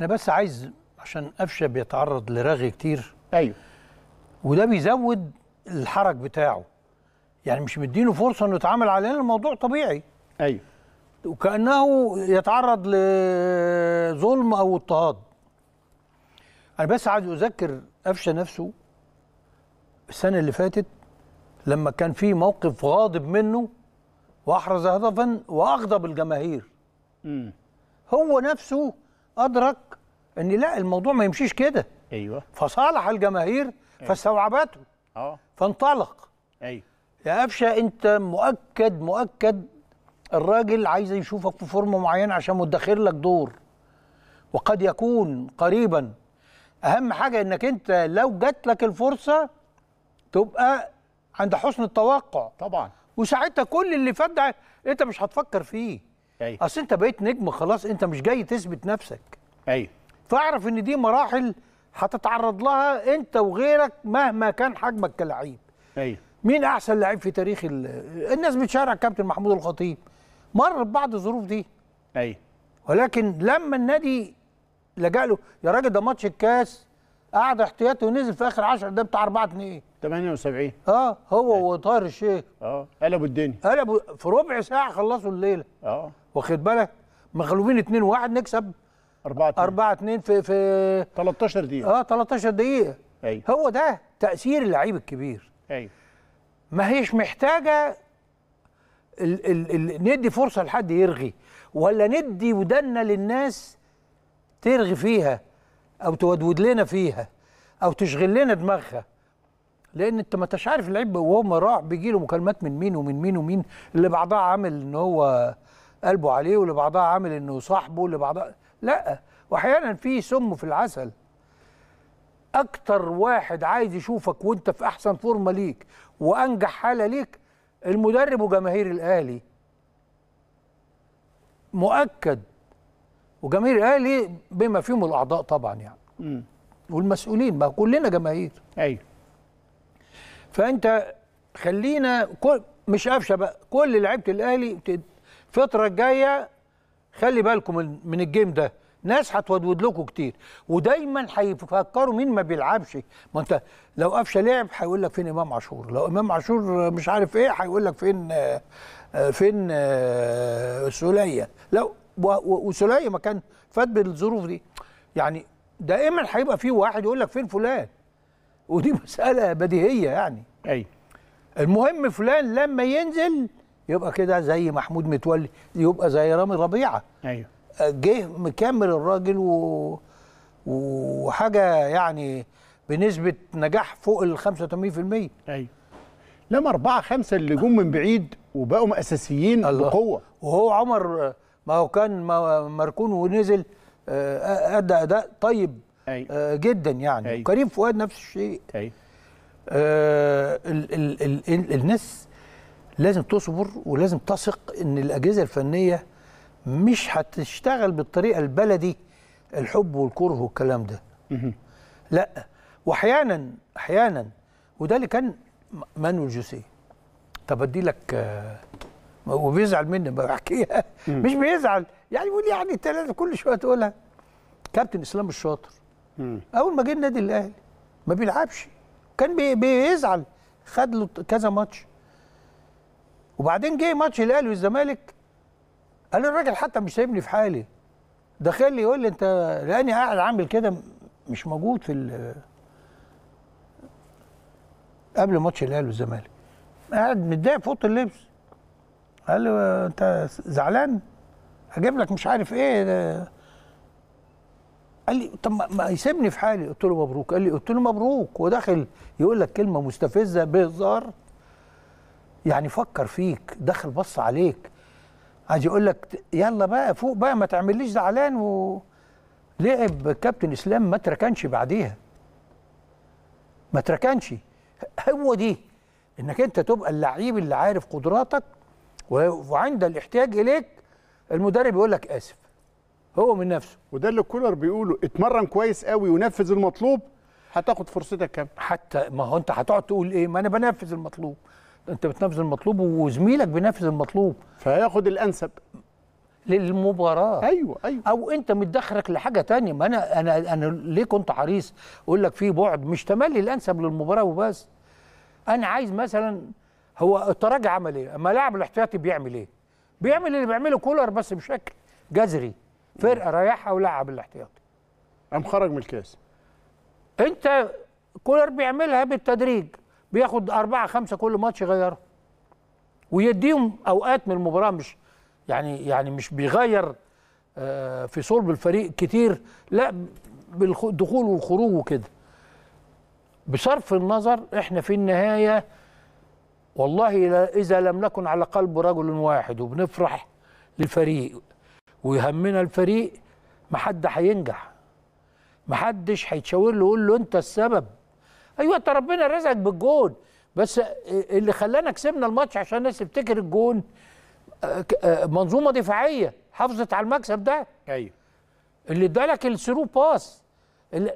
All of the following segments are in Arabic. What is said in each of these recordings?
انا بس عايز عشان قفشه بيتعرض لرغي كتير ايوه وده بيزود الحرج بتاعه يعني مش مديله فرصه انه يتعامل علينا الموضوع طبيعي ايوه وكانه يتعرض لظلم او اضطهاد انا بس عايز اذكر قفشه نفسه السنه اللي فاتت لما كان في موقف غاضب منه واحرز هدفا واغضب الجماهير م. هو نفسه ادرك ان لا الموضوع ما يمشيش كده ايوه فصالح الجماهير أيوة. فاستوعبته اه فانطلق ايوه يا قفشه انت مؤكد مؤكد الراجل عايز يشوفك في فورمه معينه عشان مدخر لك دور وقد يكون قريبا اهم حاجه انك انت لو جات لك الفرصه تبقى عند حسن التوقع طبعا وساعتها كل اللي فات ده انت مش هتفكر فيه ايوه اصل انت بقيت نجم خلاص انت مش جاي تثبت نفسك ايوه فاعرف ان دي مراحل هتتعرض لها انت وغيرك مهما كان حجمك كلعيب ايوه مين احسن لعيب في تاريخ ال... الناس بتشارع الكابتن محمود الخطيب مر ببعض الظروف دي ايوه ولكن لما النادي لجأ له يا راجل ده ماتش الكاس قعد احتياطي ونزل في اخر 10 ده بتاع 4 2 78 اه هو أيه. وطاهر الشيخ اه قلبوا الدنيا قلبوا في ربع ساعه خلصوا الليله اه واخد بالك مغلوبين 2 1 نكسب 4 2 4 2 في في 13 دقيقه اه 13 دقيقه أيوة. هو ده تاثير اللعيب الكبير ايوه ما هيش محتاجه ال ال ال ندي فرصه لحد يرغي ولا ندي ودنا للناس ترغي فيها او تودود لنا فيها او تشغل لنا دماغها لان انت ما انتش عارف اللعيب وهو راح بيجي له مكالمات من مين ومن مين ومين اللي بعضها عامل ان هو قلبه عليه واللي بعضها عامل انه صاحبه واللي بعضها لا واحيانا في سم في العسل اكتر واحد عايز يشوفك وانت في احسن فورمه ليك وانجح حاله ليك المدرب وجماهير الاهلي مؤكد وجماهير الاهلي بما فيهم الاعضاء طبعا يعني م. والمسؤولين ما كلنا جماهير ايوه فانت خلينا كل مش قفشه بقى كل لعيبه الاهلي الفتره الجايه خلي بالكم من الجيم ده ناس هتودود لكم كتير ودايما هيفكروا مين ما بيلعبش ما انت لو قفشه لعب هيقول لك فين امام عاشور لو امام عاشور مش عارف ايه هيقول لك فين فين آه، سوليه لو وسوليه ما كان فات بالظروف دي يعني دائما هيبقى في واحد يقول لك فين فلان ودي مساله بديهيه يعني ايوه المهم فلان لما ينزل يبقى كده زي محمود متولي يبقى زي رامي ربيعه ايوه جه مكمل الراجل و... وحاجه يعني بنسبه نجاح فوق ال 85% ايوه لما أربعة خمسة اللي جم من بعيد وبقوا أساسيين الله. بقوة وهو عمر ما هو كان مركون ونزل آه، آه، أدى أداء طيب أي. أيوه. آه، جدا يعني أي. أيوه. وكريم فؤاد نفس الشيء أي. أيوه. آه ال ال ال ال الناس لازم تصبر ولازم تثق ان الاجهزه الفنيه مش هتشتغل بالطريقه البلدي الحب والكره والكلام ده لا واحيانا احيانا وده اللي كان مانويل جوسيه طب ادي لك آه، وبيزعل مني بحكيها مش بيزعل يعني بيقول يعني ثلاثه كل شويه تقولها كابتن اسلام الشاطر اول ما جه النادي الاهلي ما بيلعبش كان بيزعل خد له كذا ماتش وبعدين جه ماتش الاهلي والزمالك قال الراجل حتى مش سايبني في حالي دخل لي يقول لي انت لاني قاعد عامل كده مش موجود في قبل ماتش الاهلي والزمالك قاعد متضايق في اوضه اللبس قال له انت زعلان هجيب لك مش عارف ايه ده. قال لي طب ما يسيبني في حالي قلت له مبروك قال لي قلت له مبروك وداخل يقول لك كلمه مستفزه بهزار يعني فكر فيك دخل بص عليك عايز يقول لك يلا بقى فوق بقى ما تعمليش زعلان ولعب كابتن اسلام ما تركنش بعديها ما تركنش هو دي انك انت تبقى اللعيب اللي عارف قدراتك وعند الاحتياج اليك المدرب يقول لك اسف هو من نفسه وده اللي كولر بيقوله اتمرن كويس قوي ونفذ المطلوب هتاخد فرصتك كام حتى ما هو انت هتقعد تقول ايه ما انا بنفذ المطلوب انت بتنفذ المطلوب وزميلك بينفذ المطلوب فياخد الانسب للمباراه ايوه ايوه او انت متدخلك لحاجه تانية ما انا انا انا ليه كنت حريص اقول لك في بعد مش تملي الانسب للمباراه وبس انا عايز مثلا هو التراجع عمل ايه اما لاعب الاحتياطي بيعمل ايه بيعمل اللي بيعمله كولر بس بشكل جذري فرقه رايحه ولاعب الاحتياطي قام خرج من الكاس انت كولر بيعملها بالتدريج بياخد أربعة خمسة كل ماتش يغيره ويديهم أوقات من المباراة مش يعني يعني مش بيغير آه، في صلب الفريق كتير لا بالدخول والخروج وكده بصرف النظر احنا في النهايه والله اذا لم نكن على قلب رجل واحد وبنفرح للفريق ويهمنا الفريق محد هينجح محدش هيتشاور له يقول له انت السبب ايوه انت ربنا رزقك بالجون بس اللي خلانا كسبنا الماتش عشان الناس تفتكر الجون آه، آه، منظومه دفاعيه حافظت على المكسب ده ايوه اللي ادالك الثرو باس آه،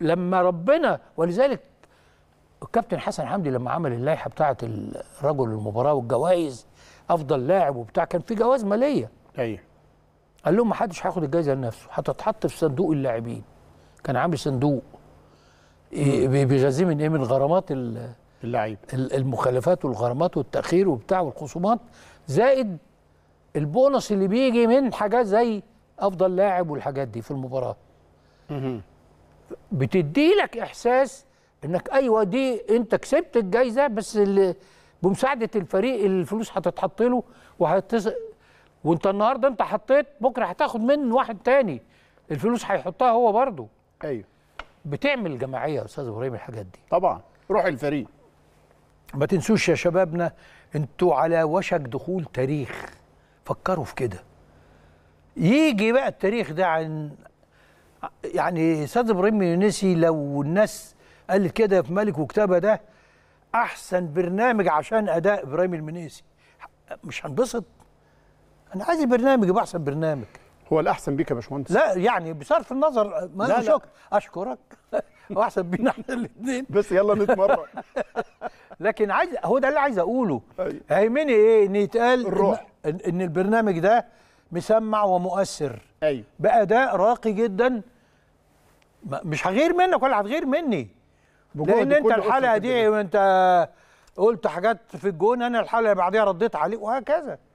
لما ربنا ولذلك الكابتن حسن حمدي لما عمل اللائحه بتاعه رجل المباراه والجوائز افضل لاعب وبتاع كان في جوائز ماليه ايوه قال لهم ما حدش هياخد الجائزه لنفسه هتتحط في صندوق اللاعبين كان عامل صندوق بيغذيه من ايه من غرامات اللعيب المخالفات والغرامات والتاخير وبتاع والخصومات زائد البونص اللي بيجي من حاجات زي افضل لاعب والحاجات دي في المباراه بتدي لك احساس انك ايوه دي انت كسبت الجايزه بس اللي بمساعده الفريق الفلوس هتتحط له وهتس وانت النهارده انت حطيت بكره هتاخد من واحد تاني الفلوس هيحطها هو برضه ايوه بتعمل جماعيه يا استاذ ابراهيم الحاجات دي طبعا روح الفريق ما تنسوش يا شبابنا انتوا على وشك دخول تاريخ فكروا في كده يجي بقى التاريخ ده عن يعني استاذ ابراهيم يونسي لو الناس قالت كده في ملك وكتابه ده احسن برنامج عشان اداء ابراهيم المنيسي مش هنبسط انا عايز البرنامج يبقى احسن برنامج هو الاحسن بيك يا باشمهندس لا يعني بصرف النظر ما لا شك اشكرك واحسن بينا احنا الاثنين بس يلا نتمرن لكن عايز هو ده اللي عايز اقوله هيمني ايه ان يتقال الروح إن, ان البرنامج ده مسمع ومؤثر ايوه باداء راقي جدا مش هغير منك ولا هتغير مني لان انت الحلقه دي وانت قلت حاجات في الجون انا الحلقه اللي بعديها رديت عليك وهكذا